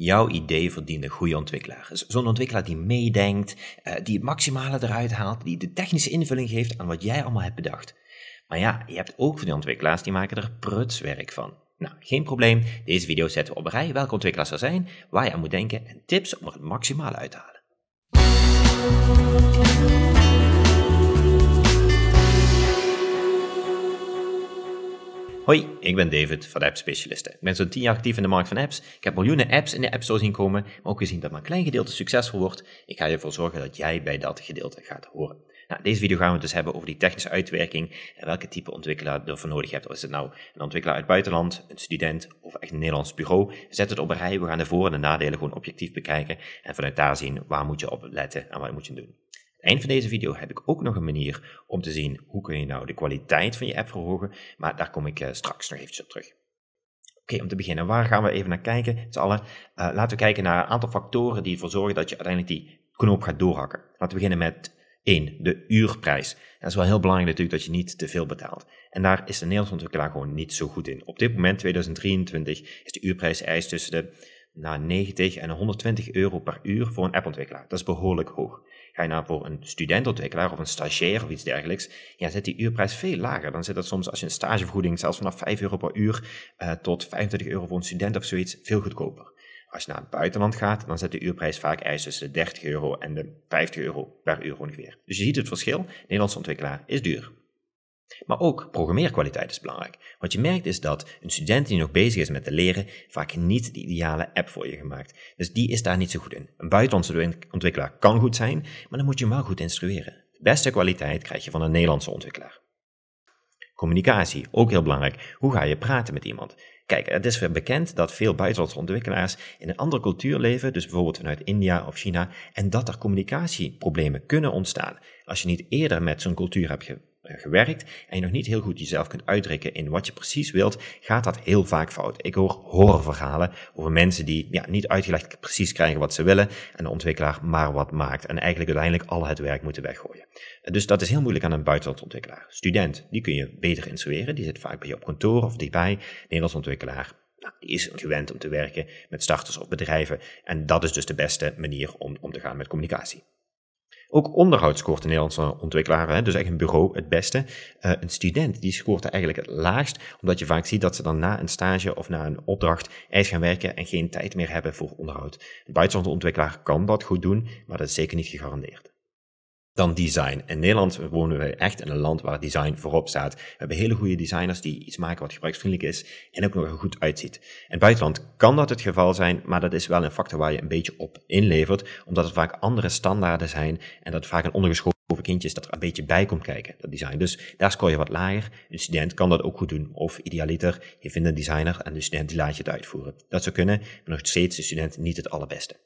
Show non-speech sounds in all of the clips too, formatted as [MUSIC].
Jouw idee verdient een goede ontwikkelaar. Zo'n ontwikkelaar die meedenkt, eh, die het maximale eruit haalt, die de technische invulling geeft aan wat jij allemaal hebt bedacht. Maar ja, je hebt ook van die ontwikkelaars die maken er prutswerk van. Nou, geen probleem. Deze video zetten we op rij welke ontwikkelaars er zijn, waar je aan moet denken en tips om er het maximale uit te halen. Hoi, ik ben David van App Specialisten. Ik ben zo'n 10 jaar actief in de markt van apps. Ik heb miljoenen apps in de App Store zien komen, maar ook gezien dat maar een klein gedeelte succesvol wordt. Ik ga ervoor zorgen dat jij bij dat gedeelte gaat horen. Nou, in deze video gaan we het dus hebben over die technische uitwerking en welke type ontwikkelaar je ervoor nodig hebt. Is het nou een ontwikkelaar uit het buitenland, een student of echt een Nederlands bureau? Zet het op een rij, we gaan de voor- en nadelen gewoon objectief bekijken en vanuit daar zien waar moet je op letten en wat moet je doen eind van deze video heb ik ook nog een manier om te zien hoe kun je nou de kwaliteit van je app verhogen, maar daar kom ik eh, straks nog eventjes op terug. Oké, om te beginnen, waar gaan we even naar kijken? Het eh, laten we kijken naar een aantal factoren die ervoor zorgen dat je uiteindelijk die knoop gaat doorhakken. Laten we beginnen met 1. De uurprijs. Dat is wel heel belangrijk natuurlijk dat je niet te veel betaalt. En daar is de Nederlandse ontwikkelaar gewoon niet zo goed in. Op dit moment, 2023, is de uurprijs eis tussen de na nou, 90 en 120 euro per uur voor een appontwikkelaar. Dat is behoorlijk hoog. Ga je nou voor een studentontwikkelaar of een stagiair of iets dergelijks, ja, zit die uurprijs veel lager. Dan zit dat soms als je een stagevergoeding zelfs vanaf 5 euro per uur eh, tot 25 euro voor een student of zoiets veel goedkoper. Als je naar het buitenland gaat, dan zit de uurprijs vaak ergens tussen de 30 euro en de 50 euro per uur ongeveer. Dus je ziet het verschil. Nederlandse ontwikkelaar is duur. Maar ook programmeerkwaliteit is belangrijk. Wat je merkt is dat een student die nog bezig is met te leren vaak niet de ideale app voor je gemaakt. Dus die is daar niet zo goed in. Een buitenlandse ontwikkelaar kan goed zijn, maar dan moet je hem wel goed instrueren. De beste kwaliteit krijg je van een Nederlandse ontwikkelaar. Communicatie, ook heel belangrijk. Hoe ga je praten met iemand? Kijk, het is bekend dat veel buitenlandse ontwikkelaars in een andere cultuur leven, dus bijvoorbeeld vanuit India of China, en dat er communicatieproblemen kunnen ontstaan als je niet eerder met zo'n cultuur hebt eh, gewerkt en je nog niet heel goed jezelf kunt uitdrukken in wat je precies wilt, gaat dat heel vaak fout. Ik hoor horrorverhalen over mensen die ja, niet uitgelegd precies krijgen wat ze willen en de ontwikkelaar maar wat maakt en eigenlijk uiteindelijk al het werk moeten weggooien. Eh, dus dat is heel moeilijk aan een ontwikkelaar. Student, die kun je beter instrueren, die zit vaak bij je op kantoor of dichtbij. Nederlands ontwikkelaar, nou, die is gewend om te werken met starters of bedrijven en dat is dus de beste manier om om te gaan met communicatie. Ook onderhoud scoort de Nederlandse ontwikkelaar, hè, dus echt een bureau, het beste. Eh, een student, die scoort eigenlijk het laagst, omdat je vaak ziet dat ze dan na een stage of na een opdracht eens gaan werken en geen tijd meer hebben voor onderhoud. Een buitenlandse ontwikkelaar kan dat goed doen, maar dat is zeker niet gegarandeerd dan design. In Nederland wonen we echt in een land waar design voorop staat. We hebben hele goede designers die iets maken wat gebruiksvriendelijk is en ook nog goed uitziet. In het buitenland kan dat het geval zijn, maar dat is wel een factor waar je een beetje op inlevert, omdat het vaak andere standaarden zijn en dat vaak een ondergeschoven kindje is dat er een beetje bij komt kijken, dat design. Dus daar scoor je wat lager. Een student kan dat ook goed doen. Of idealiter, je vindt een designer en de student die laat je het uitvoeren. Dat zou kunnen, maar nog steeds de student niet het allerbeste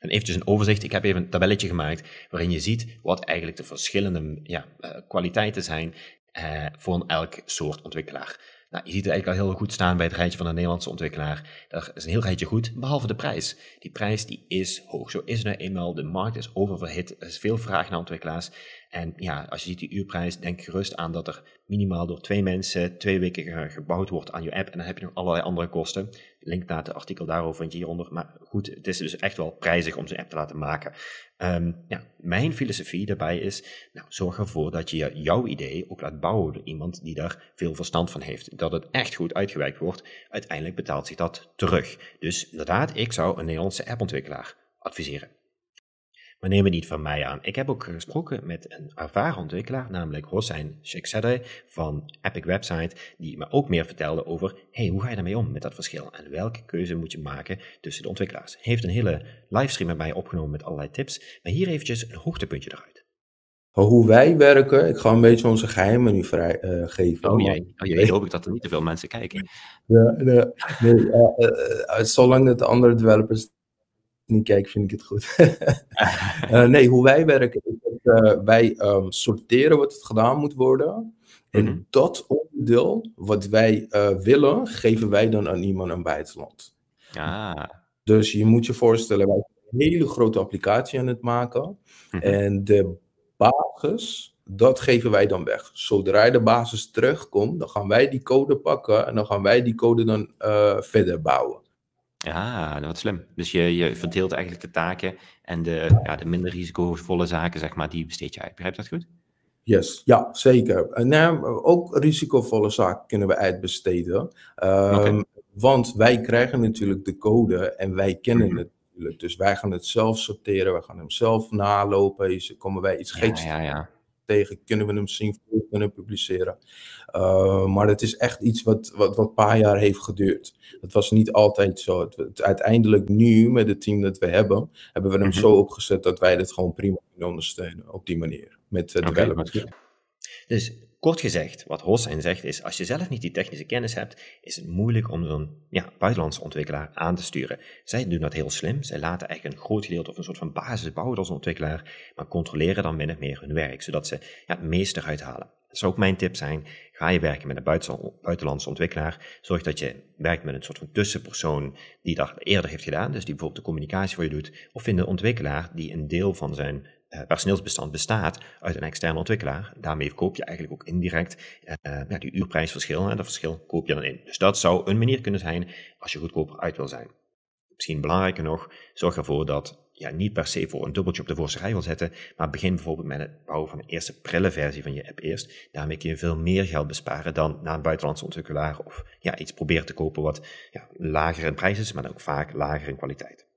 dan eventjes een overzicht. Ik heb even een tabelletje gemaakt waarin je ziet wat eigenlijk de verschillende ja, eh, kwaliteiten zijn eh, voor elk soort ontwikkelaar. Nou, je ziet er eigenlijk al heel goed staan bij het rijtje van een Nederlandse ontwikkelaar. Dat is een heel rijtje goed, behalve de prijs. Die prijs die is hoog. Zo is het nou eenmaal. De markt is oververhit. Er is veel vraag naar ontwikkelaars. En ja, als je ziet die uurprijs, denk gerust aan dat er minimaal door twee mensen twee weken gebouwd wordt aan je app. En dan heb je nog allerlei andere kosten. Link naar het artikel daarover vind je hieronder. Maar goed, het is dus echt wel prijzig om zo'n app te laten maken. Ehm, ja, mijn filosofie daarbij is, nou, zorg ervoor dat je jouw idee ook laat bouwen door iemand die daar veel verstand van heeft dat het echt goed uitgewerkt wordt, uiteindelijk betaalt zich dat terug. Dus inderdaad, ik zou een Nederlandse appontwikkelaar adviseren. Maar neem het niet van mij aan. Ik heb ook gesproken met een ervaren ontwikkelaar, namelijk Hossein Shekzadeh van Epic Website, die me ook meer vertelde over, hey, hoe ga je daarmee om met dat verschil? En welke keuze moet je maken tussen de ontwikkelaars? Hij heeft een hele livestream met mij opgenomen met allerlei tips, maar hier eventjes een hoogtepuntje eruit hoe wij werken, ik ga een beetje onze geheimen nu vrijgeven. Eh, oh jee, oh hoop ik dat er niet te veel mensen kijken. Ja, nee, nee eh, eh, zolang dat de andere developers niet kijken, vind ik het goed. [LAUGHS] nee, hoe wij werken, wij ehm, sorteren wat het gedaan moet worden. En mhm. dat onderdeel wat wij willen, geven wij dan aan iemand een buitenland. Ah. Dus je moet je voorstellen, wij een hele grote applicatie aan het maken. Mhm. En de basis, dat geven wij dan weg. Zodra de basis terugkomt, dan gaan wij die code pakken en dan gaan wij die code dan eh, verder bouwen. Ja, dat is slim. Dus je, je verdeelt eigenlijk de taken en de, ja, de minder risicovolle zaken, zeg maar, die besteed je uit. Begrijp dat goed? Yes, ja, zeker. En eh, ook risicovolle zaken kunnen we uitbesteden. Ehm, want wij krijgen natuurlijk de code en wij kennen mhm. het dus wij gaan het zelf sorteren, wij gaan hem zelf nalopen. Is, komen wij iets geeks ja, ja. tegen? Kunnen we hem zien, kunnen publiceren? Eh, maar het is echt iets wat, wat, wat een paar jaar heeft geduurd. Dat was niet altijd zo. Het, uiteindelijk nu, met het team dat we hebben, hebben we hem mhm. zo opgezet dat wij het gewoon prima kunnen ondersteunen op die manier. Met eh, Dus Kort gezegd, wat Hossein zegt is, als je zelf niet die technische kennis hebt, is het moeilijk om zo'n ja, buitenlandse ontwikkelaar aan te sturen. Zij doen dat heel slim, zij laten eigenlijk een groot gedeelte of een soort van basis bouwen als ontwikkelaar, maar controleren dan min of meer hun werk, zodat ze ja, het meeste eruit halen. Dat zou ook mijn tip zijn, ga je werken met een buitenlandse ontwikkelaar, zorg dat je werkt met een soort van tussenpersoon die dat eerder heeft gedaan, dus die bijvoorbeeld de communicatie voor je doet, of vind een ontwikkelaar die een deel van zijn eh, personeelsbestand bestaat uit een externe ontwikkelaar. Daarmee koop je eigenlijk ook indirect uh, ja, die uurprijsverschil. en dat verschil koop je dan in. Dus dat zou een manier kunnen zijn als je goedkoper uit wil zijn. Misschien belangrijker nog, zorg ervoor dat je ja, niet per se voor een dubbeltje op de voorste rij wil zetten, maar begin bijvoorbeeld met het bouwen van een eerste prille versie van je app eerst. Daarmee kun je veel meer geld besparen dan naar een buitenlandse ontwikkelaar of ja, iets proberen te kopen wat ja, lager in prijs is, maar dan ook vaak lager in kwaliteit.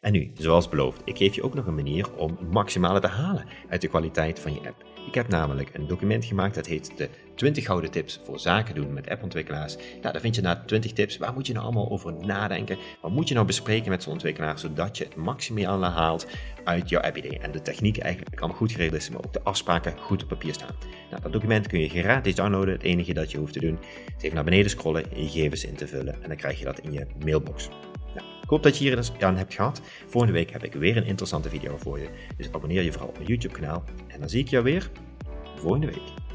En nu, zoals beloofd, ik geef je ook nog een manier om het maximale te halen uit de kwaliteit van je app. Ik heb namelijk een document gemaakt dat heet de 20 gouden tips voor zaken doen met appontwikkelaars. Nou, daar vind je na 20 tips. Waar moet je nou allemaal over nadenken? Wat moet je nou bespreken met zo'n ontwikkelaar zodat je het maximale haalt uit jouw app-idee? En de techniek eigenlijk allemaal goed geregeld is, maar ook de afspraken goed op papier staan. Nou, dat document kun je gratis downloaden. Het enige dat je hoeft te doen is even naar beneden scrollen en je gegevens in te vullen. En dan krijg je dat in je mailbox. Ja. Ik hoop dat je hier eens aan hebt gehad. Volgende week heb ik weer een interessante video voor je. Dus abonneer je vooral op mijn YouTube kanaal. En dan zie ik jou weer volgende week.